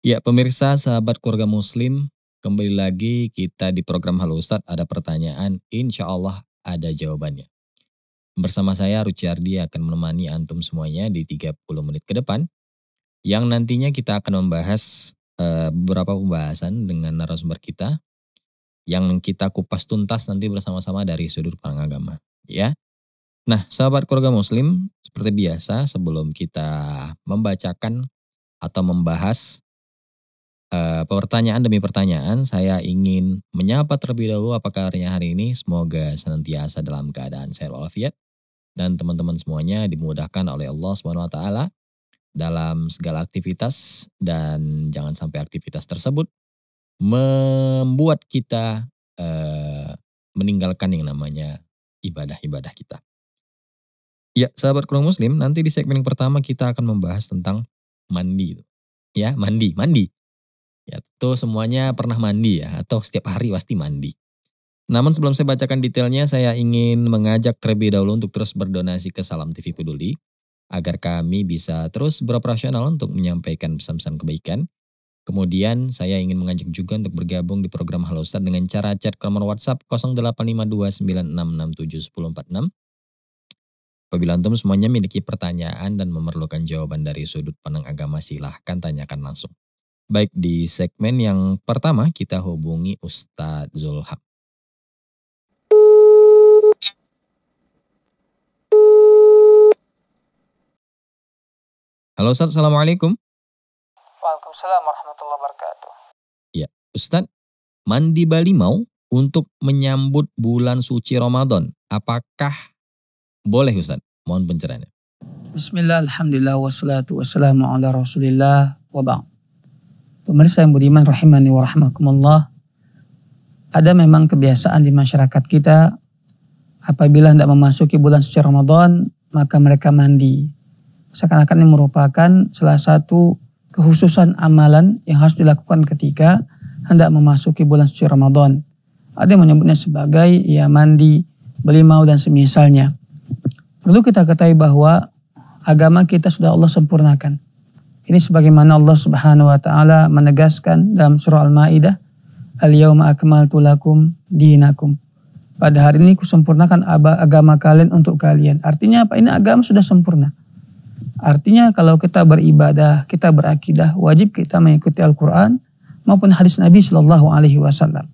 Ya, pemirsa sahabat keluarga muslim, kembali lagi kita di program Halo Ustadz ada pertanyaan, insya Allah ada jawabannya. Bersama saya Ruciardi akan menemani Antum semuanya di 30 menit ke depan, yang nantinya kita akan membahas e, beberapa pembahasan dengan narasumber kita, yang kita kupas tuntas nanti bersama-sama dari sudut pandang agama. Ya, Nah, sahabat keluarga muslim, seperti biasa sebelum kita membacakan atau membahas uh, pertanyaan demi pertanyaan saya ingin menyapa terlebih dahulu apa kabarnya hari ini. Semoga senantiasa dalam keadaan sehat walafiat dan teman-teman semuanya dimudahkan oleh Allah Subhanahu wa taala dalam segala aktivitas dan jangan sampai aktivitas tersebut membuat kita uh, meninggalkan yang namanya ibadah-ibadah kita. Ya, sahabat kurang muslim, nanti di segmen yang pertama kita akan membahas tentang mandi. Ya, mandi, mandi. Ya tuh semuanya pernah mandi ya, atau setiap hari pasti mandi. Namun sebelum saya bacakan detailnya, saya ingin mengajak terlebih dahulu untuk terus berdonasi ke Salam TV Peduli, agar kami bisa terus beroperasional untuk menyampaikan pesan-pesan kebaikan. Kemudian saya ingin mengajak juga untuk bergabung di program Halo Ustaz dengan cara chat ke nomor WhatsApp 085296671046. Apabila antum semuanya memiliki pertanyaan dan memerlukan jawaban dari sudut pandang agama, silahkan tanyakan langsung. Baik di segmen yang pertama kita hubungi Ustadz Zulhak. Halo Ustadz, Assalamualaikum. Waalaikumsalam warahmatullahi wabarakatuh. Ya, Ustadz, mandi bali mau untuk menyambut bulan suci Ramadan, apakah boleh Ustadz? Mohon pencerahannya. Bismillah, Alhamdulillah, wassalatu wassalamu ala rasulillah, wa ba'd. Pemirsa yang budiman rahimani wa Ada memang kebiasaan di masyarakat kita apabila hendak memasuki bulan suci Ramadan maka mereka mandi. Seakan-akan ini merupakan salah satu kehususan amalan yang harus dilakukan ketika hendak memasuki bulan suci Ramadan. Ada yang menyebutnya sebagai ya mandi, belimau dan semisalnya. Perlu kita ketahui bahwa agama kita sudah Allah sempurnakan. Ini sebagaimana Allah Subhanahu wa taala menegaskan dalam surah Al-Maidah, "Al-yauma akmaltu lakum dinakum." Pada hari ini kusempurnakan agama kalian untuk kalian. Artinya apa? Ini agama sudah sempurna. Artinya kalau kita beribadah, kita berakidah, wajib kita mengikuti Al-Qur'an maupun hadis Nabi Shallallahu alaihi wasallam.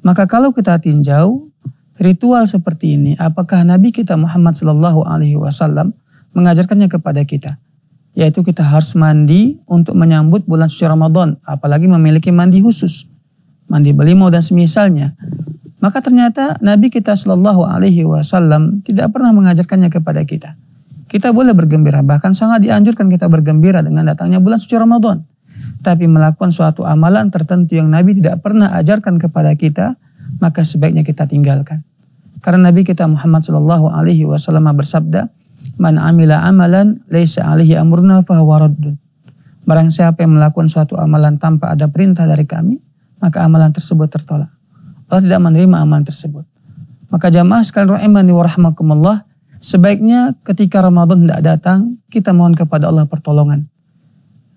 Maka kalau kita tinjau ritual seperti ini, apakah Nabi kita Muhammad Shallallahu alaihi wasallam mengajarkannya kepada kita? yaitu kita harus mandi untuk menyambut bulan suci Ramadan, apalagi memiliki mandi khusus, mandi belimau dan semisalnya. Maka ternyata Nabi kita Shallallahu Alaihi Wasallam tidak pernah mengajarkannya kepada kita. Kita boleh bergembira, bahkan sangat dianjurkan kita bergembira dengan datangnya bulan suci Ramadan. Tapi melakukan suatu amalan tertentu yang Nabi tidak pernah ajarkan kepada kita, maka sebaiknya kita tinggalkan. Karena Nabi kita Muhammad Shallallahu Alaihi Wasallam bersabda, Man amila amalan laisa alaihi amruna huwa raddun. Barang siapa yang melakukan suatu amalan tanpa ada perintah dari kami, maka amalan tersebut tertolak. Allah tidak menerima amalan tersebut. Maka jamaah sekalian rahimani wa rahmakumullah, sebaiknya ketika Ramadan tidak datang, kita mohon kepada Allah pertolongan.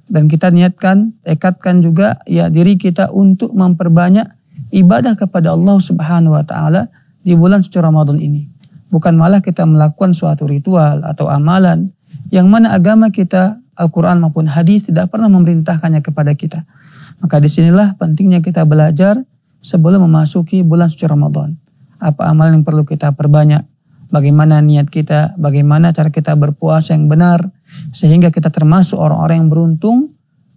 Dan kita niatkan, tekadkan juga ya diri kita untuk memperbanyak ibadah kepada Allah Subhanahu wa taala di bulan suci Ramadan ini. Bukan malah kita melakukan suatu ritual atau amalan yang mana agama kita, Al-Quran maupun hadis tidak pernah memerintahkannya kepada kita. Maka disinilah pentingnya kita belajar sebelum memasuki bulan suci Ramadan. Apa amal yang perlu kita perbanyak, bagaimana niat kita, bagaimana cara kita berpuasa yang benar, sehingga kita termasuk orang-orang yang beruntung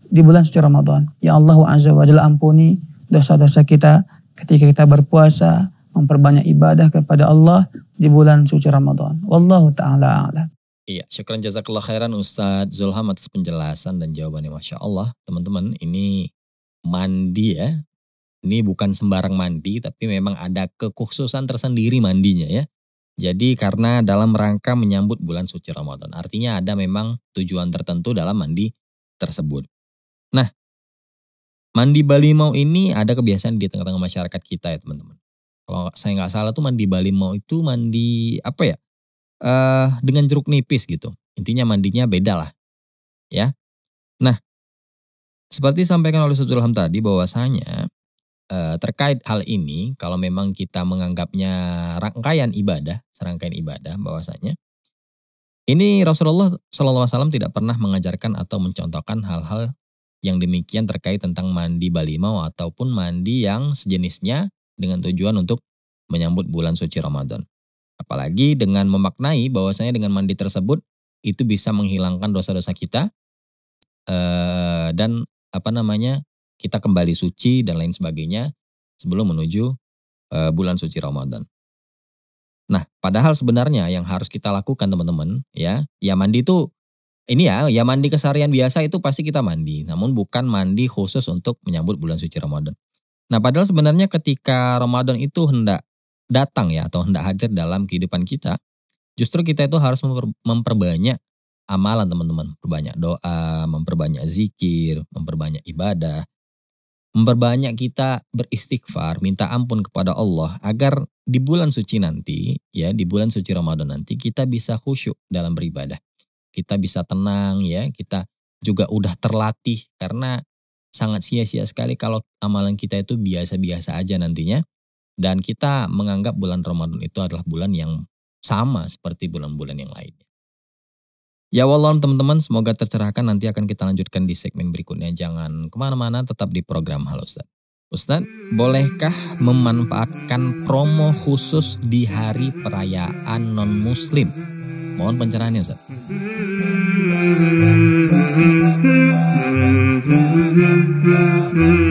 di bulan suci Ramadan. Ya Allah Azza wa Jalla ampuni dosa-dosa kita ketika kita berpuasa, memperbanyak ibadah kepada Allah di bulan suci Ramadan. Wallahu taala a'lam. Iya, syukran jazakallah khairan Ustadz Zulham atas penjelasan dan jawabannya Masya Allah. Teman-teman, ini mandi ya. Ini bukan sembarang mandi, tapi memang ada kekhususan tersendiri mandinya ya. Jadi karena dalam rangka menyambut bulan suci Ramadan. Artinya ada memang tujuan tertentu dalam mandi tersebut. Nah, mandi bali mau ini ada kebiasaan di tengah-tengah masyarakat kita ya teman-teman. Kalau saya nggak salah tuh mandi bali mau itu mandi apa ya? Uh, dengan jeruk nipis gitu. Intinya mandinya beda lah. Ya. Nah, seperti sampaikan oleh Ustaz Ham tadi bahwasanya uh, terkait hal ini kalau memang kita menganggapnya rangkaian ibadah, serangkaian ibadah bahwasanya ini Rasulullah SAW tidak pernah mengajarkan atau mencontohkan hal-hal yang demikian terkait tentang mandi balimau ataupun mandi yang sejenisnya dengan tujuan untuk menyambut bulan suci Ramadan. Apalagi dengan memaknai bahwasanya dengan mandi tersebut itu bisa menghilangkan dosa-dosa kita eh, dan apa namanya kita kembali suci dan lain sebagainya sebelum menuju eh, bulan suci Ramadan. Nah, padahal sebenarnya yang harus kita lakukan teman-teman ya, ya mandi itu ini ya, ya mandi keseharian biasa itu pasti kita mandi, namun bukan mandi khusus untuk menyambut bulan suci Ramadan. Nah, padahal sebenarnya ketika Ramadan itu hendak datang ya atau hendak hadir dalam kehidupan kita, justru kita itu harus memperbanyak amalan teman-teman, memperbanyak doa, memperbanyak zikir, memperbanyak ibadah, memperbanyak kita beristighfar, minta ampun kepada Allah agar di bulan suci nanti, ya di bulan suci Ramadan nanti kita bisa khusyuk dalam beribadah. Kita bisa tenang ya, kita juga udah terlatih karena sangat sia-sia sekali kalau amalan kita itu biasa-biasa aja nantinya. Dan kita menganggap bulan Ramadan itu adalah bulan yang sama seperti bulan-bulan yang lain. Ya wallah teman-teman, semoga tercerahkan. Nanti akan kita lanjutkan di segmen berikutnya. Jangan kemana-mana, tetap di program Halo Ustaz. Ustaz, bolehkah memanfaatkan promo khusus di hari perayaan non-muslim? Mohon pencerahannya Ustaz. mm -hmm.